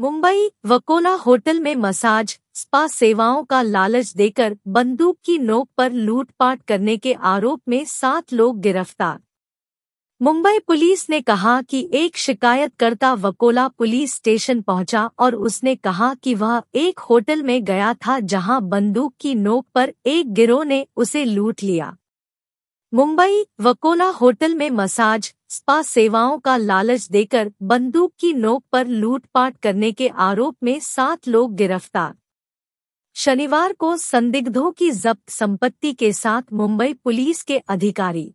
Mumbai Vakola hotel में massage spa सेवाओं का लालच देकर बंदूक की नोक पर लूटपाट करने के आरोप में सात लोग गिरफ्तार मुंबई पुलिस ने कहा कि एक शिकायतकर्ता वकोला पुलिस स्टेशन पहुंचा और उसने कहा कि वह एक होटल में गया था जहां बंदूक की नोक पर एक गिरोह ने उसे लूट लिया मुंबई वकोला होटल में मसाज स्पा सेवाओं का लालच देकर बंदूक की नोक पर लूटपाट करने के आरोप में सात लोग गिरफ्तार शनिवार को संदिग्धों की जब्त संपत्ति के साथ मुंबई पुलिस के अधिकारी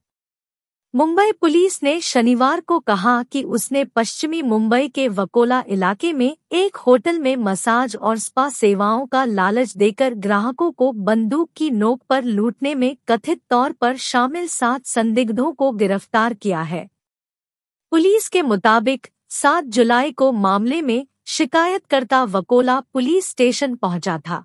मुंबई पुलिस ने शनिवार को कहा कि उसने पश्चिमी मुंबई के वकोला इलाके में एक होटल में मसाज और स्पा सेवाओं का लालच देकर ग्राहकों को बंदूक की नोक पर लूटने में कथित तौर पर शामिल सात संदिग्धों को गिरफ्तार किया है पुलिस के मुताबिक 7 जुलाई को मामले में शिकायतकर्ता वकोला पुलिस स्टेशन पहुंचा था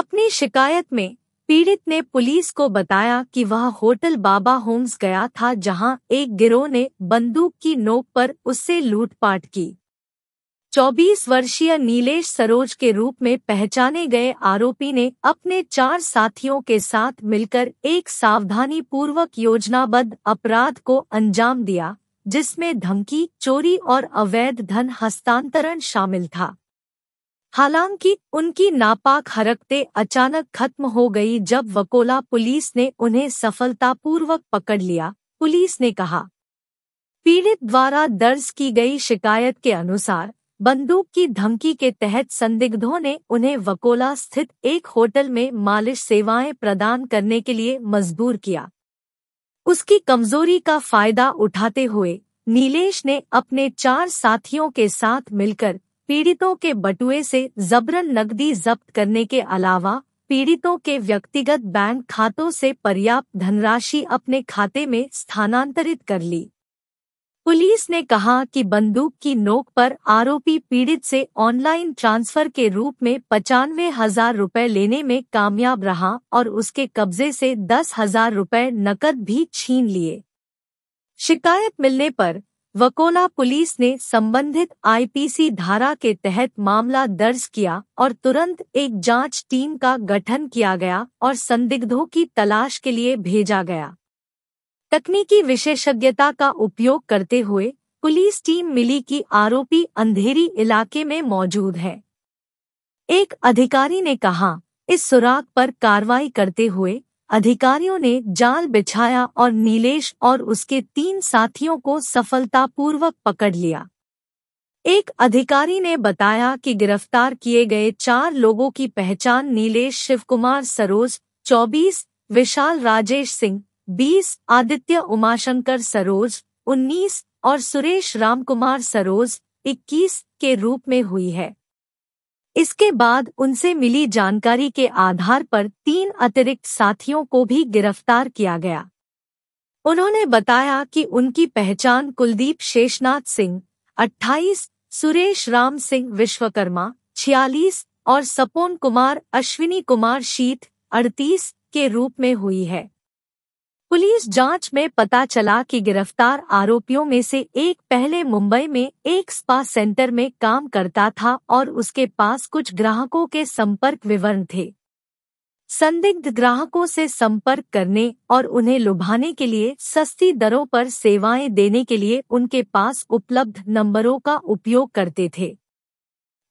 अपनी शिकायत में पीड़ित ने पुलिस को बताया कि वह होटल बाबा होम्स गया था जहां एक गिरोह ने बंदूक की नोक पर उससे लूटपाट की 24 वर्षीय नीलेश सरोज के रूप में पहचाने गए आरोपी ने अपने चार साथियों के साथ मिलकर एक सावधानी पूर्वक योजनाबद्ध अपराध को अंजाम दिया जिसमें धमकी चोरी और अवैध धन हस्तांतरण शामिल था हालांकि उनकी नापाक हरकतें अचानक खत्म हो गई जब वकोला पुलिस ने उन्हें सफलतापूर्वक पकड़ लिया पुलिस ने कहा पीड़ित द्वारा दर्ज की गई शिकायत के अनुसार बंदूक की धमकी के तहत संदिग्धों ने उन्हें वकोला स्थित एक होटल में मालिश सेवाएं प्रदान करने के लिए मजबूर किया उसकी कमजोरी का फायदा उठाते हुए नीलेश ने अपने चार साथियों के साथ मिलकर पीड़ितों के बटुए से जबरन नकदी जब्त करने के अलावा पीड़ितों के व्यक्तिगत बैंक खातों से पर्याप्त धनराशि अपने खाते में स्थानांतरित कर ली पुलिस ने कहा कि बंदूक की नोक पर आरोपी पीड़ित से ऑनलाइन ट्रांसफर के रूप में पचानवे हजार रूपए लेने में कामयाब रहा और उसके कब्जे से दस हजार रूपए नकद भी छीन लिए शिकायत मिलने पर वकोला पुलिस ने संबंधित आईपीसी धारा के तहत मामला दर्ज किया और तुरंत एक जांच टीम का गठन किया गया और संदिग्धों की तलाश के लिए भेजा गया तकनीकी विशेषज्ञता का उपयोग करते हुए पुलिस टीम मिली कि आरोपी अंधेरी इलाके में मौजूद है एक अधिकारी ने कहा इस सुराग पर कार्रवाई करते हुए अधिकारियों ने जाल बिछाया और नीलेश और उसके तीन साथियों को सफलतापूर्वक पकड़ लिया एक अधिकारी ने बताया कि गिरफ्तार किए गए चार लोगों की पहचान नीलेश शिवकुमार सरोज 24, विशाल राजेश सिंह बीस आदित्य उमाशंकर सरोज उन्नीस और सुरेश रामकुमार सरोज इक्कीस के रूप में हुई है इसके बाद उनसे मिली जानकारी के आधार पर तीन अतिरिक्त साथियों को भी गिरफ्तार किया गया उन्होंने बताया कि उनकी पहचान कुलदीप शेषनाथ सिंह 28, सुरेश राम सिंह विश्वकर्मा 46 और सपोन कुमार अश्विनी कुमार शीत 38 के रूप में हुई है पुलिस जांच में पता चला कि गिरफ्तार आरोपियों में से एक पहले मुंबई में एक स्पा सेंटर में काम करता था और उसके पास कुछ ग्राहकों के संपर्क विवरण थे संदिग्ध ग्राहकों से संपर्क करने और उन्हें लुभाने के लिए सस्ती दरों पर सेवाएं देने के लिए उनके पास उपलब्ध नंबरों का उपयोग करते थे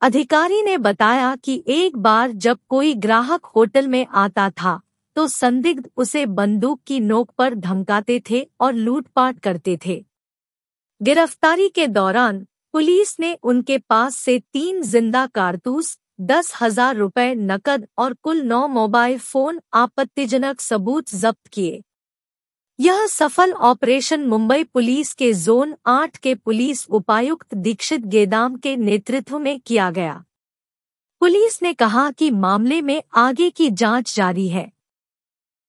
अधिकारी ने बताया कि एक बार जब कोई ग्राहक होटल में आता था तो संदिग्ध उसे बंदूक की नोक पर धमकाते थे और लूटपाट करते थे गिरफ्तारी के दौरान पुलिस ने उनके पास से तीन जिंदा कारतूस दस हजार रुपये नकद और कुल नौ मोबाइल फोन आपत्तिजनक सबूत जब्त किए यह सफल ऑपरेशन मुंबई पुलिस के जोन आठ के पुलिस उपायुक्त दीक्षित गेदाम के नेतृत्व में किया गया पुलिस ने कहा कि मामले में आगे की जांच जारी है